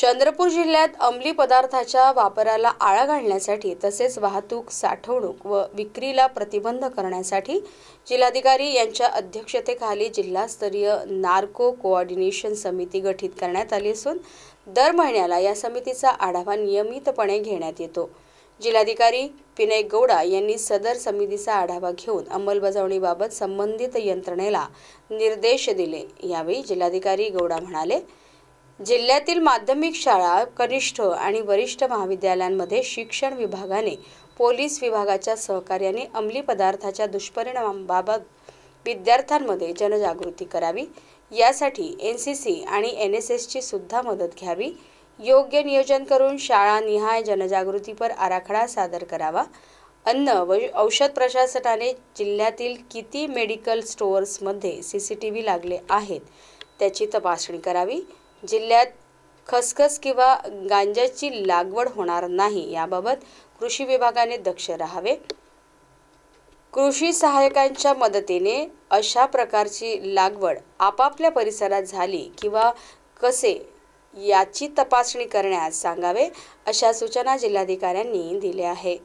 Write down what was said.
चंद्रपूर जिल्ह्यात अंमली पदार्थाच्या वापराला आळा घालण्यासाठी तसेच वाहतूक साठवणूक व विक्रीला प्रतिबंध करण्यासाठी जिल्हाधिकारी यांच्या अध्यक्षतेखाली जिल्हास्तरीय नार्को कोऑर्डिनेशन समिती गठीत करण्यात आली असून दर महिन्याला या समितीचा आढावा नियमितपणे घेण्यात येतो जिल्हाधिकारी विनय गौडा यांनी सदर समितीचा आढावा घेऊन अंमलबजावणीबाबत संबंधित यंत्रणेला निर्देश दिले यावेळी जिल्हाधिकारी गौडा म्हणाले जिल्ह्यातील माध्यमिक शाळा कनिष्ठ आणि वरिष्ठ महाविद्यालयांमध्ये शिक्षण विभागाने पोलीस विभागाच्या सहकार्याने अंमली पदार्थाच्या दुष्परिणामाबाबत विद्यार्थ्यांमध्ये जनजागृती करावी यासाठी एन सी सी आणि एन एस एसची सुद्धा मदत घ्यावी योग्य नियोजन करून शाळा निहाय जनजागृतीपर आराखडा सादर करावा अन्न व औषध प्रशासनाने जिल्ह्यातील किती मेडिकल स्टोअर्समध्ये सी सी टी व्ही लागले आहेत त्याची तपासणी करावी जिल्ह्यात खसखस किंवा गांजाची लागवड होणार नाही याबाबत कृषी विभागाने दक्ष राहावे कृषी सहायकांच्या मदतीने अशा प्रकारची लागवड आपापल्या परिसरात झाली किंवा कसे याची तपासणी करण्यास सांगावे अशा सूचना जिल्हाधिकाऱ्यांनी दिल्या आहे